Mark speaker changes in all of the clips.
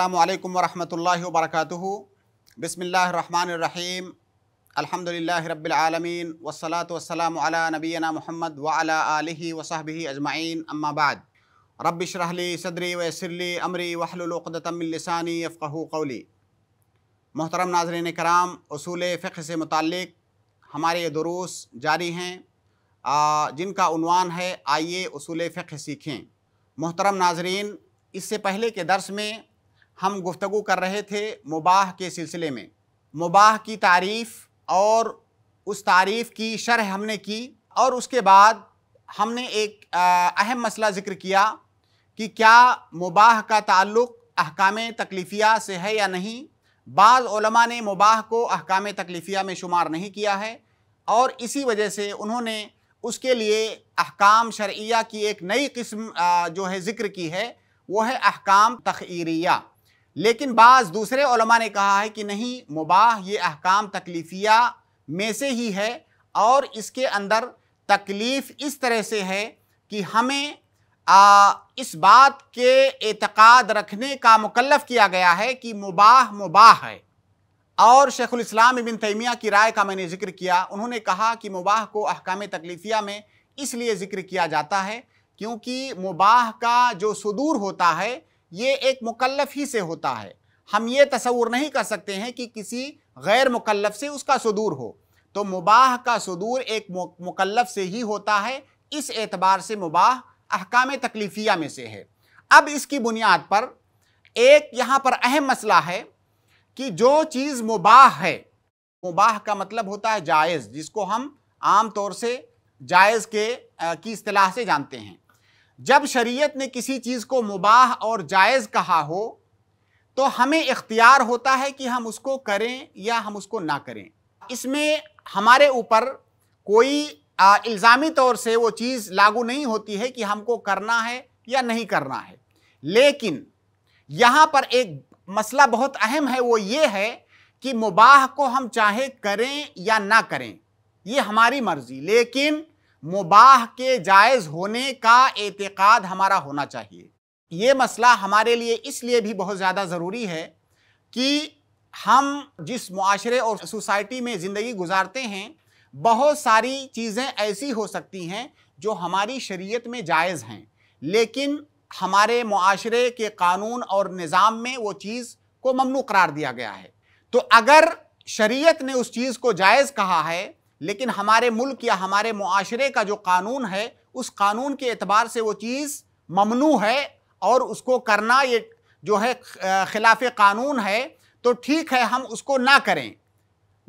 Speaker 1: अल्लाम वरहमल वरक बसमीम अलहमदिल्ला रबालमीन वसलात वसलाम नबीना मोहम्मद वाल आलि वसाहबी अजमाइन अम्माबाद रबशरहली सदरी वसरली अमरी वहलुलतमिलसानी फ़क़ू कौली मोहतरम नाजरन कराम असूल फ़िक्र से मुतक़ हमारे दरूस जारी हैं जिनका है आइए असूल फ़िक्र सीखें मोहतरम नाजरीन इससे पहले के दर्स में हम गुफ्तु कर रहे थे मुबाह के सिलसिले में मुबाह की तारीफ़ और उस तारीफ़ की शरह हमने की और उसके बाद हमने एक अहम मसला ज़िक्र किया कि क्या मुबाह का ताल्लुक़ अहकाम तकलीफ़िया से है या नहीं बाज़ ने मुबाह को अहकाम तकलीफ़िया में शुमार नहीं किया है और इसी वजह से उन्होंने उसके लिए अहकाम शर्या की एक नई किस्म जो है ज़िक्र की है वो है अहकाम तखीरिया लेकिन बाज़ दूसरे ने कहा है कि नहीं मुबाह ये अहकाम तकलीफिया में से ही है और इसके अंदर तकलीफ़ इस तरह से है कि हमें आ, इस बात के एतक़ाद रखने का मुकलफ़ किया गया है कि मुबाह मुबाह है और शेखुल इस्लाम इबिन तैमिया की राय का मैंने जिक्र किया उन्होंने कहा कि मुबाह को अहकाम तकलीफिया में इसलिए ज़िक्र किया जाता है क्योंकि मुबाह का जो सुदूर होता है ये एक मुकल्लफ ही से होता है हम ये तस्वूर नहीं कर सकते हैं कि किसी गैर मुकल्लफ से उसका सदूर हो तो मुबाह का सदूर एक मुकल्लफ से ही होता है इस एतबार से मुबाह अहकाम तकलीफ़िया में से है अब इसकी बुनियाद पर एक यहाँ पर अहम मसला है कि जो चीज़ मुबाह है मुबाह का मतलब होता है जायज़ जिसको हम आम तौर से जायज़ के की अतलाह से जानते हैं जब शरीयत ने किसी चीज़ को मुबाह और जायज़ कहा हो तो हमें इख्तियार होता है कि हम उसको करें या हम उसको ना करें इसमें हमारे ऊपर कोई इल्ज़ामी तौर से वो चीज़ लागू नहीं होती है कि हमको करना है या नहीं करना है लेकिन यहाँ पर एक मसला बहुत अहम है वो ये है कि मुबाह को हम चाहे करें या ना करें ये हमारी मर्ज़ी लेकिन मुबाह के जायज़ होने का एतक़ाद हमारा होना चाहिए ये मसला हमारे लिए इसलिए भी बहुत ज़्यादा ज़रूरी है कि हम जिस माशरे और सोसाइटी में ज़िंदगी गुजारते हैं बहुत सारी चीज़ें ऐसी हो सकती हैं जो हमारी शरीयत में जायज़ हैं लेकिन हमारे माशरे के कानून और निज़ाम में वो चीज़ को ममनू करार दिया गया है तो अगर शरीयत ने उस चीज़ को जायज़ कहा है लेकिन हमारे मुल्क या हमारे माशरे का जो कानून है उस कानून के एतबार से वो चीज़ ममनू है और उसको करना ये जो है खिलाफ कानून है तो ठीक है हम उसको ना करें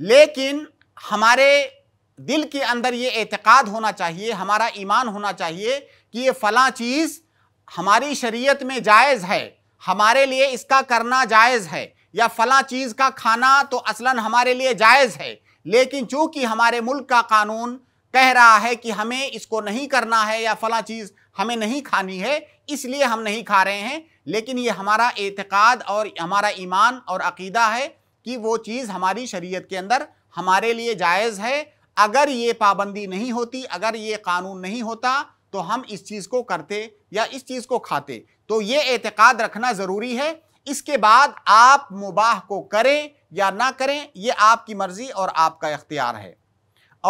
Speaker 1: लेकिन हमारे दिल के अंदर ये एतक़ाद होना चाहिए हमारा ईमान होना चाहिए कि ये फ़लाँ चीज़ हमारी शरीयत में जायज़ है हमारे लिए इसका करना जायज़ है या फ़लाँ चीज़ का खाना तो असलन हमारे लिए जायज़ है लेकिन चूंकि हमारे मुल्क का कानून कह रहा है कि हमें इसको नहीं करना है या फला चीज़ हमें नहीं खानी है इसलिए हम नहीं खा रहे हैं लेकिन ये हमारा एतक़ाद और हमारा ईमान और अकीदा है कि वो चीज़ हमारी शरीयत के अंदर हमारे लिए जायज़ है अगर ये पाबंदी नहीं होती अगर ये कानून नहीं होता तो हम इस चीज़ को करते या इस चीज़ को खाते तो ये एतक़ाद रखना ज़रूरी है इसके बाद आप मुबाह को करें या ना करें ये आपकी मर्ज़ी और आपका इख्तियार है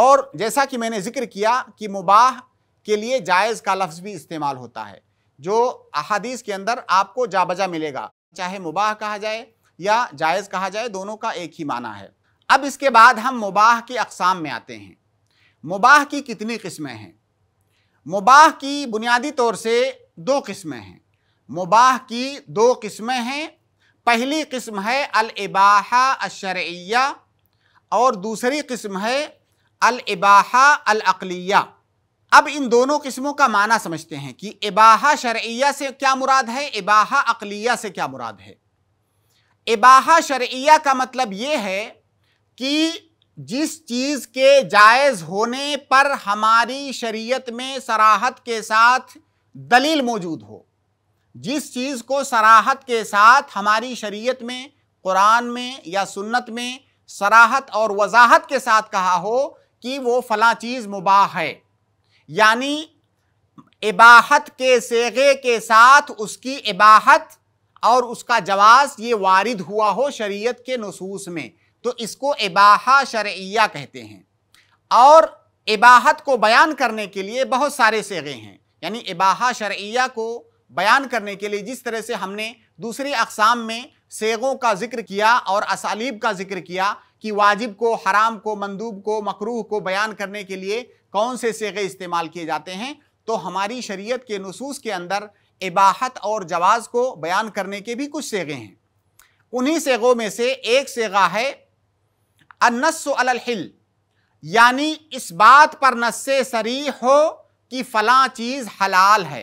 Speaker 1: और जैसा कि मैंने ज़िक्र किया कि मुबाह के लिए जायज़ का लफ्ज़ भी इस्तेमाल होता है जो अहादीस के अंदर आपको जा बजा मिलेगा चाहे मुबाह कहा जाए या जायज़ कहा जाए दोनों का एक ही माना है अब इसके बाद हम मुबाह की अकसाम में आते हैं मुबाह की कितनी किस्में हैं मुबाह की बुनियादी तौर से दो किस्में हैं मुबाह की दो किस्में हैं पहली किस्म है अलबाहा अशरिया और दूसरी किस्म है अलबाहा अलअलिया अब इन दोनों किस्मों का माना समझते हैं कि इबाहा शरिया से क्या मुराद है इबाहा अकलिया से क्या मुराद है इबाहा शरिया का मतलब ये है कि जिस चीज़ के जायज़ होने पर हमारी शरीयत में सराहत के साथ दलील मौजूद हो जिस चीज़ को सराहत के साथ हमारी शरीयत में कुरान में या सुन्नत में सराहत और वजाहत के साथ कहा हो कि वो फला चीज़ मुबाह है यानी इबाहत के सेगे के साथ उसकी इबाहत और उसका जवाज़ ये वारिद हुआ हो शरीयत के नसूस में तो इसको इबाहा शर्या कहते हैं और इबाहत को बयान करने के लिए बहुत सारे सेगे हैं यानी इबाहा शर्या को बयान करने के लिए जिस तरह से हमने दूसरी अकसाम में सेगों का जिक्र किया और असालीब का जिक्र किया कि वाजिब को हराम को मंदूब को मकरूह को बयान करने के लिए कौन से सेगे इस्तेमाल किए जाते हैं तो हमारी शरीयत के नसूस के अंदर इबाहत और जवाज़ को बयान करने के भी कुछ सेगे हैं उन्हीं सेगों में से एक सेगा है अनसहिल यानी इस बात पर नस्से सरीह हो कि फ़लाँ चीज़ हलाल है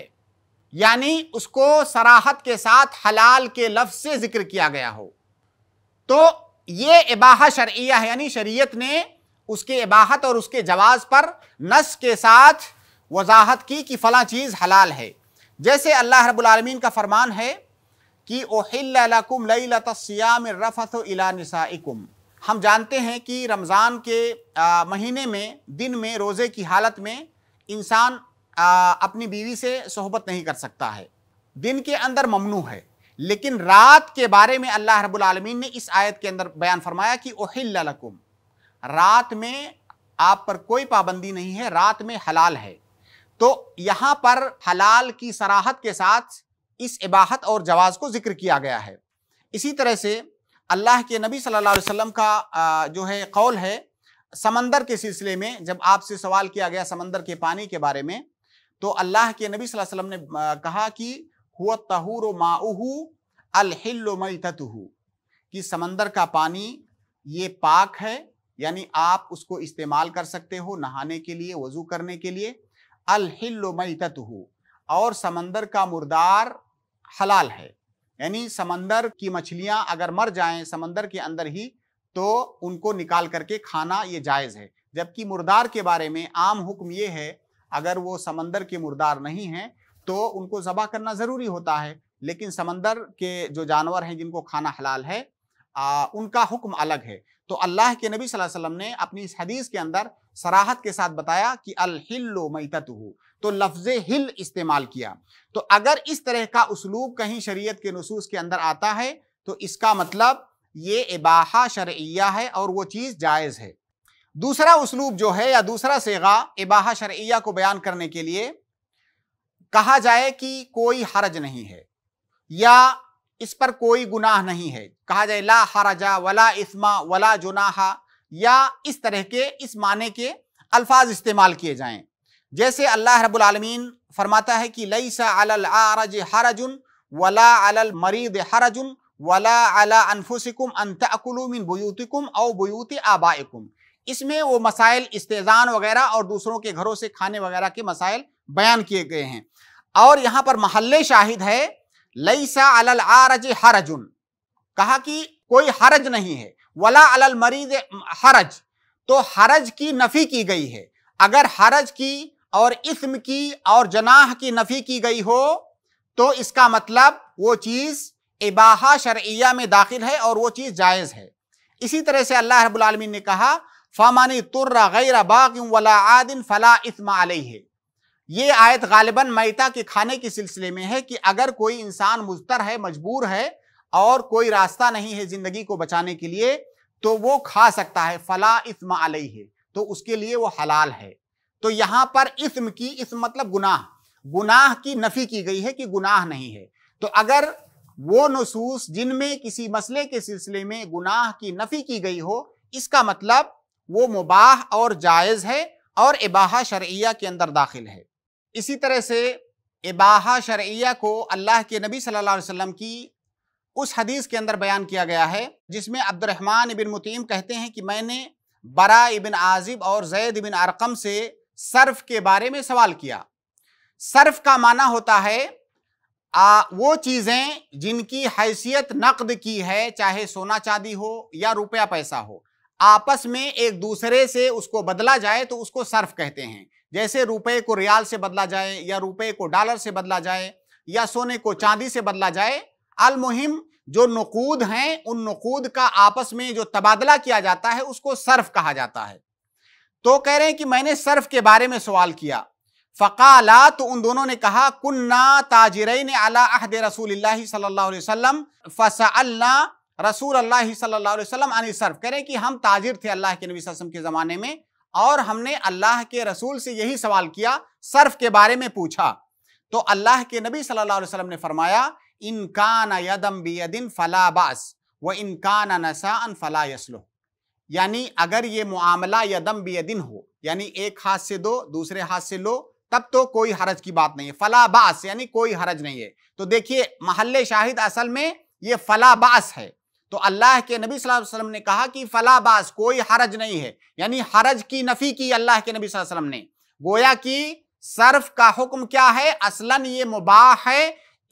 Speaker 1: यानी उसको सराहत के साथ हलाल के लफ्ज से जिक्र किया गया हो तो ये इबाह शरिया है यानी शरीयत ने उसके इबाहत और उसके जवाज़ पर नस के साथ वजाहत की कि फ़ला चीज़ हलाल है जैसे अल्लाह रबालमीन का फरमान है कि ओहिलकुम लतसियाम रफ़त इलासाकुम हम जानते हैं कि रमज़ान के महीने में दिन में रोज़े की हालत में इंसान आ, अपनी बीवी से सोहबत नहीं कर सकता है दिन के अंदर ममनू है लेकिन रात के बारे में अल्लाह रब्बुल आलमीन ने इस आयत के अंदर बयान फरमाया कि ओहिल्लकुम रात में आप पर कोई पाबंदी नहीं है रात में हलाल है तो यहाँ पर हलाल की सराहत के साथ इस इबाहत और जवाज को जिक्र किया गया है इसी तरह से अल्लाह के नबी सल्लल्लाहु अलैहि वसल्लम का जो है कौल है समंदर के सिलसिले में जब आपसे सवाल किया गया समंदर के पानी के बारे में तो अल्लाह के नबी वसल्लम ने कहा कि हुआ तहूर माऊ अलहिल्लमतहू कि समंदर का पानी ये पाक है यानी आप उसको इस्तेमाल कर सकते हो नहाने के लिए वज़ू करने के लिए अलहिल्लमतहू और समंदर का मुर्दार हलाल है यानी समंदर की मछलियाँ अगर मर जाएं समंदर के अंदर ही तो उनको निकाल करके खाना ये जायज़ है जबकि मुर्दार के बारे में आम हुक्म ये है अगर वो समंदर के मुर्दार नहीं हैं तो उनको ज़बह करना ज़रूरी होता है लेकिन समंदर के जो जानवर हैं जिनको खाना हलाल है आ, उनका हुक्म अलग है तो अल्लाह के नबी सल्लल्लाहु अलैहि वसल्लम ने अपनी इस हदीस के अंदर सराहत के साथ बताया कि अलहिल्लो मैतत तो लफ्ज़ हिल इस्तेमाल किया तो अगर इस तरह का उसलूब कहीं शरीयत के नसूस के अंदर आता है तो इसका मतलब ये इबाहा शर्या है और वो चीज़ जायज़ है दूसरा उसलूब जो है या दूसरा सेगा इबाहा शर्या को बयान करने के लिए कहा जाए कि कोई हरज नहीं है या इस पर कोई गुनाह नहीं है कहा जाए ला हरजा वला इसमा वला जुनाहा या इस तरह के इस माने के अल्फाज इस्तेमाल किए जाएं जैसे अल्लाह रब्बुल आलमीन फरमाता है कि लई अलल आरज हरजुन वला अलल मरीद हरजुन वला अला अनफुसिकुम अन मिन बुयूतिकुम औ बुयूति आबाइकुम इसमें वो मसाइल इस्तेजान वगैरह और दूसरों के घरों से खाने वगैरह के मसाइल बयान किए गए हैं और यहाँ पर महल्ले शाहिद है लईसा अल आरज हरजुन कहा कि कोई हरज नहीं है वला अल मरीज हरज तो हरज की नफी की गई है अगर हरज की और इसम की और जनाह की नफी की गई हो तो इसका मतलब वो चीज़ इबाहा शर्या में दाखिल है और वो चीज़ जायज़ है इसी तरह से अल्लाह रबालमीन ने कहा फ़ामान तुर्रा गैर बाग वला आदिन फ़ला इसमा है ये आयत गालिबा मैता के खाने के सिलसिले में है कि अगर कोई इंसान मुस्तर है मजबूर है और कोई रास्ता नहीं है ज़िंदगी को बचाने के लिए तो वो खा सकता है फ़ला इसमा है तो उसके लिए वो हलाल है तो यहाँ पर इसम की इसम मतलब गुनाह गुनाह की नफी की गई है कि गुनाह नहीं है तो अगर वो नसूस जिनमें किसी मसले के सिलसिले में गुनाह की नफी की गई हो इसका मतलब वो मुबाह और जायज़ है और इबाहा शर्या के अंदर दाखिल है इसी तरह से इबाहा शर्या को अल्लाह के नबी सल्लल्लाहु अलैहि वसल्लम की उस हदीस के अंदर बयान किया गया है जिसमें अब्दुलरहमान इबिन मुतीम कहते हैं कि मैंने बरा इबिन आजिब और जैद इबिन अरकम से सर्फ के बारे में सवाल किया सर्फ का माना होता है आ, वो चीज़ें जिनकी हैसियत नकद की है चाहे सोना चांदी हो या रुपया पैसा हो आपस में एक दूसरे से उसको बदला जाए तो उसको सर्फ कहते हैं जैसे रुपए को रियाल से बदला जाए या रुपए को डॉलर से बदला जाए या सोने को चांदी से बदला जाए अलमुहिम जो नकूद हैं उन नकूद का आपस में जो तबादला किया जाता है उसको सर्फ कहा जाता है तो कह रहे हैं कि मैंने सर्फ के बारे में सवाल किया फ़काला तो उन दोनों ने कहा कुन्ना ताजरैन अला अहद रसूल सल्ला वसम फ़सअल्ला रसूल अल्लाह सल्लल्लाहु अलैहि वसल्लम अनिल सर्फ कह रहे हैं कि हम ताजिर थे अल्लाह के नबी वसल्लम के ज़माने में और हमने अल्लाह के रसूल से यही सवाल किया सर्फ के बारे में पूछा तो अल्लाह के नबी सल्लल्लाहु अलैहि वसल्लम ने फरमाया इनकान यदम बेदिन फलाबास व इनकान नसान फला यसलो यानी अगर ये मामला यदम बेदिन हो यानी एक हाथ से दो दूसरे हाथ से लो तब तो कोई हरज की बात नहीं है फलाबास यानी कोई हरज नहीं है तो देखिए महल शाहिद असल में ये फलाबास है तो अल्लाह के नबी वसल्लम ने कहा कि फलाबास कोई हरज नहीं है यानी हरज की नफ़ी की अल्लाह के नबी वसल्लम ने गोया कि सर्फ का हुक्म क्या है असलन ये मुबाह है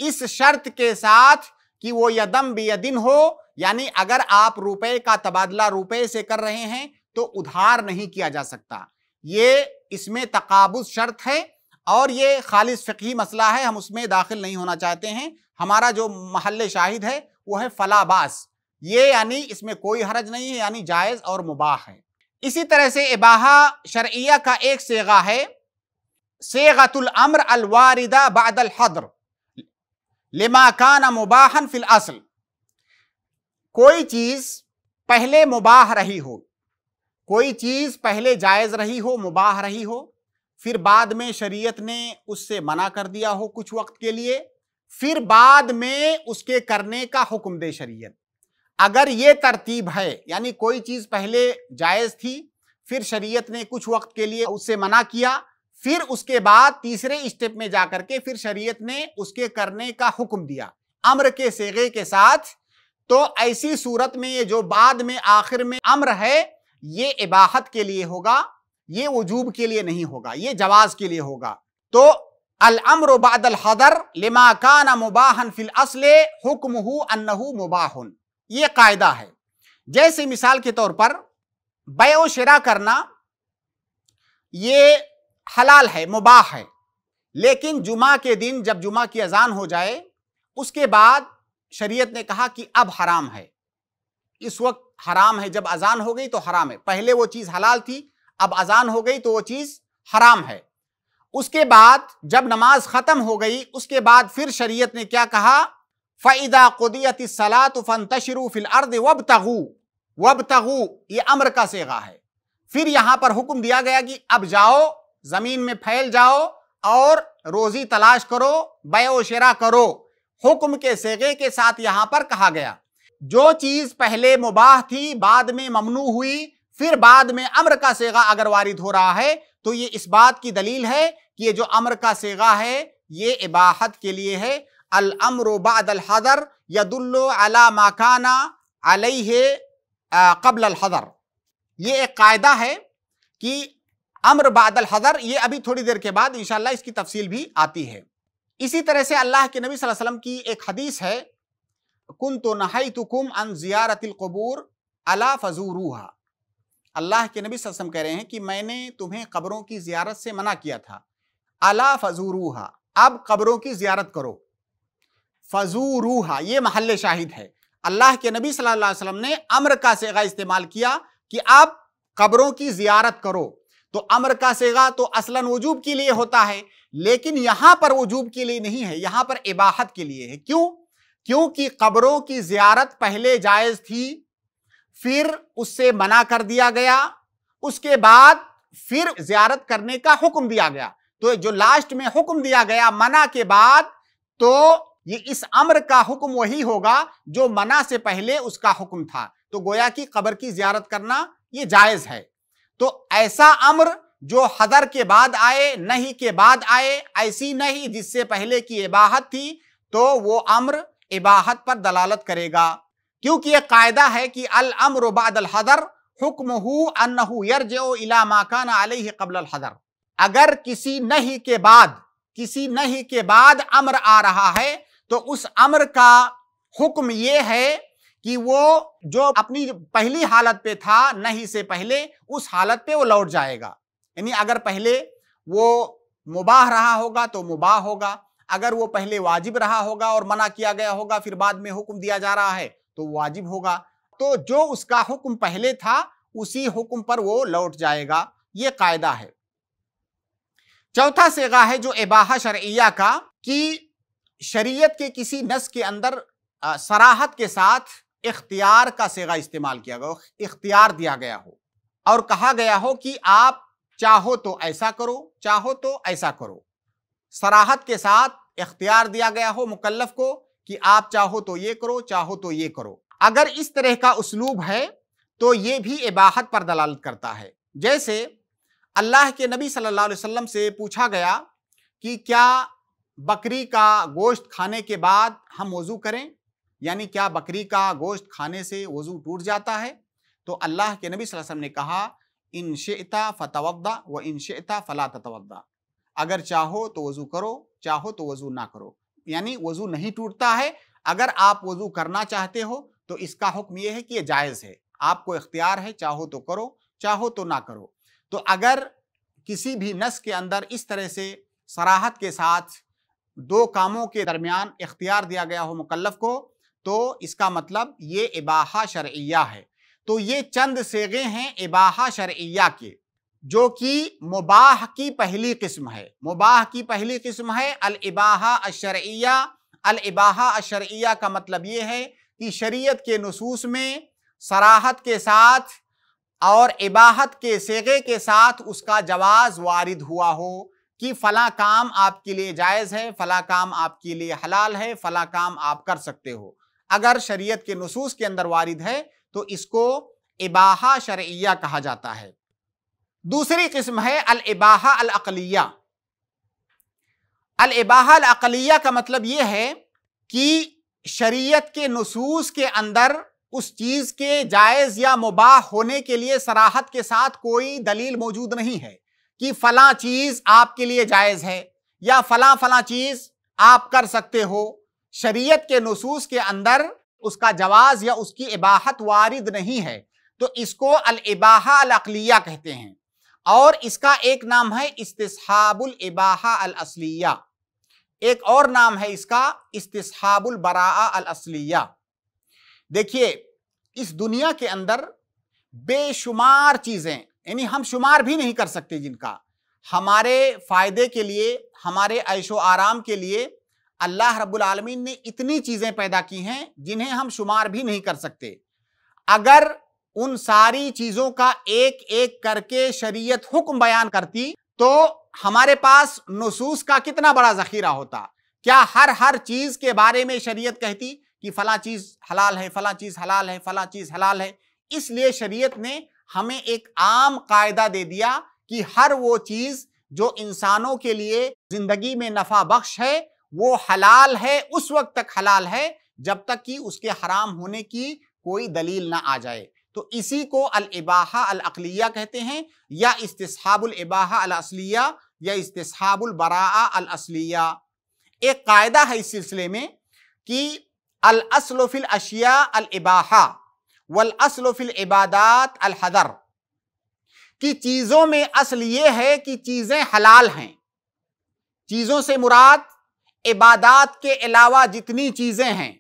Speaker 1: इस शर्त के साथ कि वो यदम बेयदिन हो यानी अगर आप रुपए का तबादला रुपए से कर रहे हैं तो उधार नहीं किया जा सकता ये इसमें तकाबुज शर्त है और ये खालिश फ़की मसला है हम उसमें दाखिल नहीं होना चाहते हैं हमारा जो महल शाहिद है वो है फलाबास ये यानी इसमें कोई हरज नहीं है यानी जायज़ और मुबाह है इसी तरह से इबाहा शरिया का एक सेगा है सेगतुल अम्र अलवारिदा बादल हद्र लिमाकान मुबाहन फिल असल कोई चीज़ पहले मुबाह रही हो कोई चीज़ पहले जायज़ रही हो मुबाह रही हो फिर बाद में शरीयत ने उससे मना कर दिया हो कुछ वक्त के लिए फिर बाद में उसके करने का हुक्म दे शरीयत अगर ये तरतीब है यानी कोई चीज पहले जायज थी फिर शरीयत ने कुछ वक्त के लिए उससे मना किया फिर उसके बाद तीसरे स्टेप में जाकर के फिर शरीयत ने उसके करने का हुक्म दिया अम्र के सेगे के साथ तो ऐसी सूरत में ये जो बाद में आखिर में अम्र है ये इबाहत के लिए होगा ये वजूब के लिए नहीं होगा ये जवाज के लिए होगा तो अम्र बादल हदर लिमा काना मुबाहन फिल असले हुक्म हु मुबाहन ये कायदा है जैसे मिसाल के तौर पर बयो शरा करना ये हलाल है मुबाह है लेकिन जुमा के दिन जब जुमा की अजान हो जाए उसके बाद शरीयत ने कहा कि अब हराम है इस वक्त हराम है जब अजान हो गई तो हराम है पहले वो चीज़ हलाल थी अब अजान हो गई तो वो चीज़ हराम है उसके बाद जब नमाज ख़त्म हो गई उसके बाद फिर शरीयत ने क्या कहा फ़ैदा कुदियत सलात फ़न तशरूफ़िल अर्द वब तगू वब तगू ये अमर का सेगा है फिर यहां पर हुक्म दिया गया कि अब जाओ ज़मीन में फैल जाओ और रोज़ी तलाश करो बेरा करो हुक्म के सेगे के साथ यहाँ पर कहा गया जो चीज़ पहले मुबाह थी बाद में ममनू हुई फिर बाद में अम्र का सेगा अगर वारिद हो रहा है तो ये इस बात की दलील है कि ये जो अम्र का सेगा है ये इबाहत के लिए है अलअमरबादर यदुल्लो अला माकाना अलह कबल हज़र ये एक कायदा है कि अम्र बादल हज़र ये अभी थोड़ी देर के बाद इंशाल्लाह इसकी तफसील भी आती है इसी तरह से अल्लाह के नबी सल्लल्लाहु अलैहि वसल्लम की एक हदीस है कुन तो नहाई तो कुम अन ज़ियारतिलकबूर अला फजूरूहा अल्लाह के नबी सल्लल्लाहु अलैहि वसल्लम कह रहे हैं कि मैंने तुम्हें कब्रों की ज़ियारत से मना किया था अला फजूरूहा अब कब्रों की ज़ियारत करो फजूरूहा ये महल शाहिद है अल्लाह के नबी सल्लल्लाहु अलैहि वसल्लम ने अमर का सेगा इस्तेमाल किया कि आप कब्रों की जियारत करो तो अम्र का सेगा तो असलन वजूब के लिए होता है लेकिन यहां पर वजूब के लिए नहीं है यहां पर इबाहत के लिए है क्यों क्योंकि कब्रों की जियारत पहले जायज थी फिर उससे मना कर दिया गया उसके बाद फिर जियारत करने का हुक्म दिया गया तो जो लास्ट में हुक्म दिया गया मना के बाद तो ये इस अम्र का हुक्म वही होगा जो मना से पहले उसका हुक्म था तो गोया की कबर की जियारत करना ये जायज़ है तो ऐसा अम्र जो हदर के बाद आए नहीं के बाद आए ऐसी नहीं जिससे पहले की इबाहत थी तो वो अम्र इबाहत पर दलालत करेगा क्योंकि यह कायदा है कि अल अम्र बादल हदर हुक्म हु इला माकान अलह कबल हदर अगर किसी नहीं के बाद किसी नहीं के बाद अम्र आ रहा है तो उस अमर का हुक्म ये है कि वो जो अपनी पहली हालत पे था नहीं से पहले उस हालत पे वो लौट जाएगा यानी अगर पहले वो मुबाह रहा होगा तो मुबाह होगा अगर वो पहले वाजिब रहा होगा और मना किया गया होगा फिर बाद में हुक्म दिया जा रहा है तो वाजिब होगा तो जो उसका हुक्म पहले था उसी हुक्म पर वो लौट जाएगा ये कायदा है चौथा सेगा है जो एबाह शरिया का कि शरीयत के किसी नस के अंदर आ, सराहत के साथ इख्तियार का सेगा इस्तेमाल किया गया हो इख्तियार दिया गया हो और कहा गया हो कि आप चाहो तो ऐसा करो चाहो तो ऐसा करो सराहत के साथ इख्तियार दिया गया हो मुकल्लफ को कि आप चाहो तो ये करो चाहो तो ये करो अगर इस तरह का उसलूब है तो ये भी इबाहत पर दलालत करता है जैसे अल्लाह के नबी सल्लल्लाहु अलैहि वसल्लम से पूछा गया कि क्या बकरी का गोश्त खाने के बाद हम वज़ू करें यानी क्या बकरी का गोश्त खाने से वज़ू टूट जाता है तो अल्लाह के नबी वसल्लम ने कहा इन शेता फ़तवदा व इन शेता फ़ला ततवदा अगर चाहो तो वज़ू करो चाहो तो वज़ू ना करो यानी वज़ू नहीं टूटता है अगर आप वज़ू करना चाहते हो तो इसका हुक्म यह है कि यह जायज़ है आपको इख्तियार है चाहो तो करो चाहो तो ना करो तो अगर किसी भी नस के अंदर इस तरह से सराहत के साथ दो कामों के दरमियान इख्तियार दिया गया हो मुकल्लफ को तो इसका मतलब ये इबाहा शर्या है तो ये चंद सेगे हैं इबाहा शर्या के जो कि मुबाह की पहली किस्म है मुबाह की पहली किस्म है अल इबाहा अशर्या अल इबाहा अशर्या का मतलब ये है कि शरीयत के नसूस में सराहत के साथ और इबाहत के सेगे के साथ उसका जवाज़ वारिद हुआ हो कि फला काम आपके लिए जायज़ है फला काम आपके लिए हलाल है फला काम आप कर सकते हो अगर शरीयत के नसूस के अंदर वारिद है तो इसको इबाहा शरिया कहा जाता है दूसरी किस्म है अल इबाहा अल अकलिया अल इबाहा अल अकलिया का मतलब यह है कि शरीयत के नसूस के अंदर उस चीज़ के जायज़ या मुबाह होने के लिए सराहत के साथ कोई दलील मौजूद नहीं है कि फला चीज आपके लिए जायज है या फला फला चीज आप कर सकते हो शरीयत के नसूस के अंदर उसका जवाज या उसकी इबाहत वारिद नहीं है तो इसको अल इबाहा अल अकलिया कहते हैं और इसका एक नाम है इस्तिसहाबुल इबाहा अल असलिया एक और नाम है इसका इस्तिसहाबुल बराआ अल असलिया देखिए इस दुनिया के अंदर बेशुमार चीज़ें यानी हम शुमार भी नहीं कर सकते जिनका हमारे फ़ायदे के लिए हमारे ऐशो आराम के लिए अल्लाह रब्बुल आलमीन ने इतनी चीज़ें पैदा की हैं जिन्हें हम शुमार भी नहीं कर सकते अगर उन सारी चीज़ों का एक एक करके शरीयत हुक्म बयान करती तो हमारे पास नसूस का कितना बड़ा ज़खीरा होता क्या हर हर चीज़ के बारे में शरीयत कहती कि फ़ला चीज़ हलाल है फ़ला चीज़ हलाल है फ़ला चीज़ हलाल है इसलिए शरीयत ने हमें एक आम कायदा दे दिया कि हर वो चीज जो इंसानों के लिए जिंदगी में नफा बख्श है वो हलाल है उस वक्त तक हलाल है जब तक कि उसके हराम होने की कोई दलील ना आ जाए तो इसी को अलबाहा अलअलिया कहते हैं या इस्तेसाबुलबाहा अलअसलिया या इस्तेसाबुलबरा अलअसलिया एक कायदा है इस सिलसिले में कि अलअसलफिल अशिया अलबाहा वल असलफिल इबादात अलहदर कि चीज़ों में असल ये है कि चीज़ें हलाल हैं चीज़ों से मुराद इबादात के अलावा जितनी चीज़ें हैं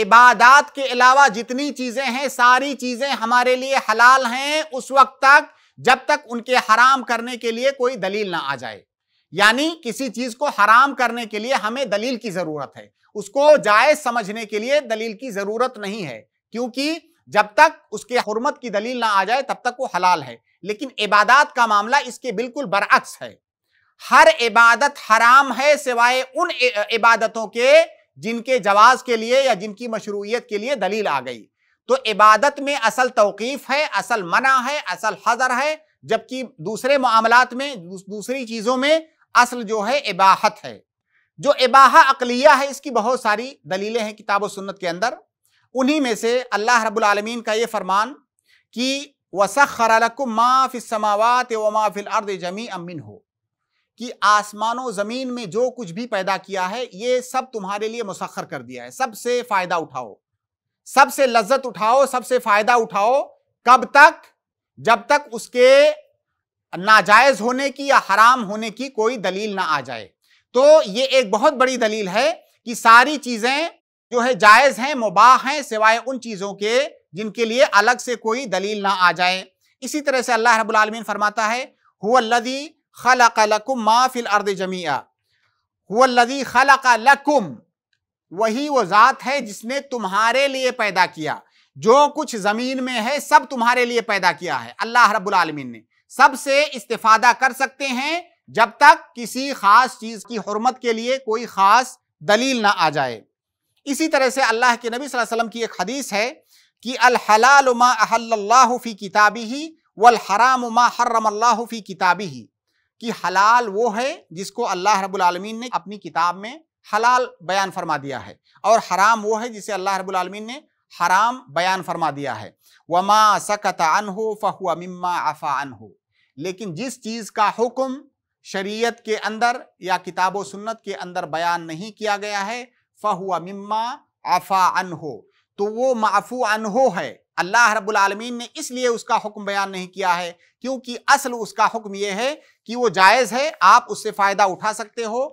Speaker 1: इबादात के अलावा जितनी चीज़ें हैं सारी चीज़ें हमारे लिए हलाल हैं उस वक्त तक जब तक उनके हराम करने के लिए कोई दलील ना आ जाए यानी किसी चीज़ को हराम करने के लिए हमें दलील की ज़रूरत है उसको जायज़ समझने के लिए दलील की ज़रूरत नहीं है क्योंकि जब तक उसके हरमत की दलील ना आ जाए तब तक वो हलाल है लेकिन इबादत का मामला इसके बिल्कुल बरअक्स है हर इबादत हराम है सिवाय उन इबादतों के जिनके जवाज के लिए या जिनकी मशरूयत के लिए दलील आ गई तो इबादत में असल तोकीफ़ है असल मना है असल हजर है जबकि दूसरे मामलात में दूसरी चीज़ों में असल जो है इबाहत है जो इबाह अकलिया है इसकी बहुत सारी दलीलें हैं किताब सुन्नत के अंदर उन्हीं में से अल्लाह रबालमीन का ये फरमान कि वसखरकुम माफ़िल समावत व अर्द जमी अमिन हो कि आसमानों ज़मीन में जो कुछ भी पैदा किया है ये सब तुम्हारे लिए मुसखर कर दिया है सबसे फ़ायदा उठाओ सबसे लज्जत उठाओ सबसे फ़ायदा उठाओ कब तक जब तक उसके नाजायज़ होने की या हराम होने की कोई दलील ना आ जाए तो ये एक बहुत बड़ी दलील है कि सारी चीज़ें जो है जायज़ हैं मुबाह हैं सिवाय उन चीज़ों के जिनके लिए अलग से कोई दलील ना आ जाए इसी तरह से अल्लाह रबालमीन फरमाता है हुल्लदी खलकुम माफिल अर्द जमिया हुल्लदी खलकुम वही वो ज़ात है जिसने तुम्हारे लिए पैदा किया जो कुछ ज़मीन में है सब तुम्हारे लिए पैदा किया है अल्लाह रबालमीन ने सबसे इस्तेफादा कर सकते हैं जब तक किसी खास चीज़ की हरमत के लिए कोई ख़ास दलील ना आ जाए इसी तरह से अल्लाह के नबी वसल्लम की एक हदीस है कि अल मा अहल्लाह फ़ी किताबी ही वल हराम मा हर्रम अल्लाह फ़ी किताबी ही कि हलाल वो है जिसको अल्लाह रब्बुल आलमीन ने अपनी किताब में हलाल बयान फरमा दिया है और हराम वो है जिसे अल्लाह रब्बुल आलमीन ने हराम बयान फरमा दिया है वमा सकत अन हो फ़हुआ मम्मा अफ़ा अन हो लेकिन जिस चीज़ का हुक्म शरीयत के अंदर या किताब सुन्नत के अंदर बयान नहीं किया गया है फ़हुआ मिम्मा आफ़ा अनहो तो वो माफ़ू अनहो है अल्लाह रब्बुल आलमीन ने इसलिए उसका हुक्म बयान नहीं किया है क्योंकि असल उसका हुक्म यह है कि वो जायज़ है आप उससे फ़ायदा उठा सकते हो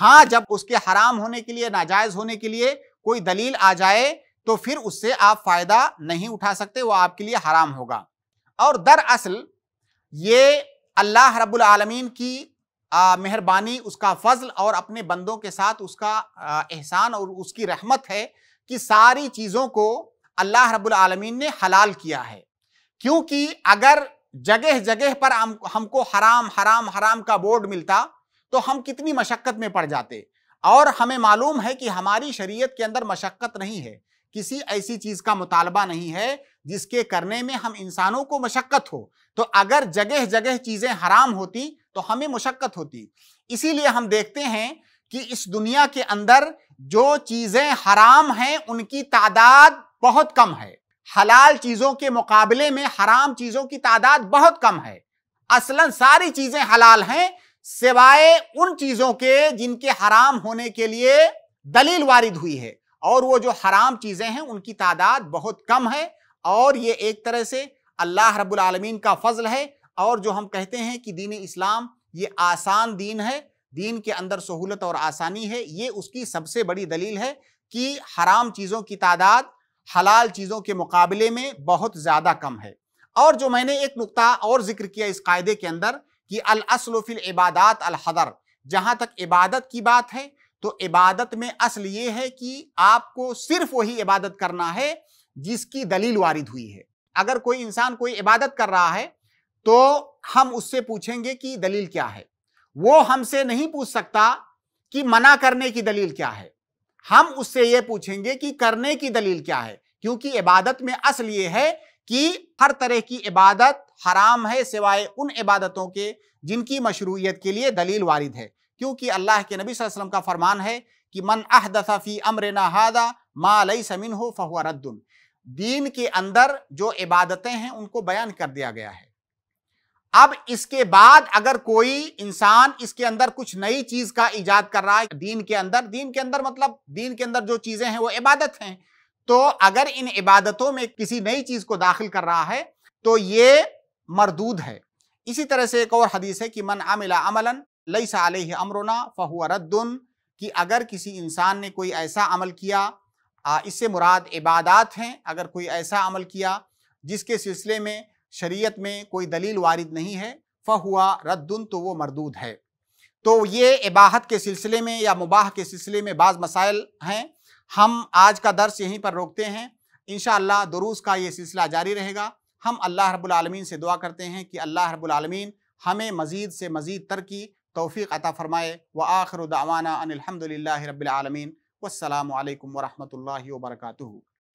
Speaker 1: हाँ जब उसके हराम होने के लिए नाजायज़ होने के लिए कोई दलील आ जाए तो फिर उससे आप फ़ायदा नहीं उठा सकते वो आपके लिए हराम होगा और दरअसल ये अल्लाह रब्बुल आलमीन की मेहरबानी उसका फजल और अपने बंदों के साथ उसका एहसान और उसकी रहमत है कि सारी चीज़ों को अल्लाह रब्बुल आलमीन ने हलाल किया है क्योंकि अगर जगह जगह पर हम हमको हराम हराम हराम का बोर्ड मिलता तो हम कितनी मशक्क़त में पड़ जाते और हमें मालूम है कि हमारी शरीयत के अंदर मशक्क़त नहीं है किसी ऐसी चीज़ का मुतालबा नहीं है जिसके करने में हम इंसानों को मशक्क़त हो तो अगर जगह जगह चीज़ें हराम होती तो हमें मुशक्क़त होती इसीलिए हम देखते हैं कि इस दुनिया के अंदर जो चीज़ें हराम हैं उनकी तादाद बहुत कम है हलाल चीज़ों के मुकाबले में हराम चीज़ों की तादाद बहुत कम है असलन सारी चीज़ें हलाल हैं सिवाय उन चीज़ों के जिनके हराम होने के लिए दलील वारिद हुई है और वो जो हराम चीज़ें हैं उनकी तादाद बहुत कम है और ये एक तरह से अल्लाह रब्बुल का फजल है और जो हम कहते हैं कि दीन इस्लाम ये आसान दीन है दीन के अंदर सहूलत और आसानी है ये उसकी सबसे बड़ी दलील है कि हराम चीज़ों की तादाद हलाल चीज़ों के मुकाबले में बहुत ज़्यादा कम है और जो मैंने एक नुकता और जिक्र किया इस कायदे के अंदर कि फिल इबादत अलहदर जहाँ तक इबादत की बात है तो इबादत में असल ये है कि आपको सिर्फ वही इबादत करना है जिसकी दलील वारिद हुई है अगर कोई इंसान कोई इबादत कर रहा है तो हम उससे पूछेंगे कि दलील क्या है वो हमसे नहीं पूछ सकता कि मना करने की दलील क्या है हम उससे ये पूछेंगे कि करने की दलील क्या है क्योंकि इबादत में असल ये है कि हर तरह की इबादत हराम है सिवाय उन इबादतों के जिनकी मशरूयत के लिए दलील वारिद है क्योंकि अल्लाह के नबी वसल्लम का फरमान है कि मन अहदफ़ी अमर नहादा मा लई समिन हो फहुआ रद्दुन दीन के अंदर जो इबादतें हैं उनको बयान कर दिया गया है अब इसके बाद अगर कोई इंसान इसके अंदर कुछ नई चीज का ईजाद कर रहा है दीन के अंदर दीन के अंदर मतलब दीन के अंदर जो चीजें हैं वो इबादत हैं तो अगर इन इबादतों में किसी नई चीज को दाखिल कर रहा है तो ये मरदूद है इसी तरह से एक और हदीस है कि मन अमिला अमलन लई साल अमरुना फ़हुआ कि अगर किसी इंसान ने कोई ऐसा अमल किया इससे मुराद इबादत हैं अगर कोई ऐसा अमल किया जिसके सिलसिले में शरीयत में कोई दलील वारिद नहीं है हुआ रद्दुन तो वो मरदूद है तो ये इबाहत के सिलसिले में या मुबाह के सिलसिले में बाज़ मसाइल हैं हम आज का दर्स यहीं पर रोकते हैं इन दरूस का ये सिलसिला जारी रहेगा हम अल्लाह रबालमीन से दुआ करते हैं कि अल्लाह रबालमीन हमें मज़ीद से मज़ीद तरकी तोफ़ी अता फ़रमाए व आखरदावाना दावाना अनिलहमदिल्ला रबालमीन वालकम वरहमल वर्का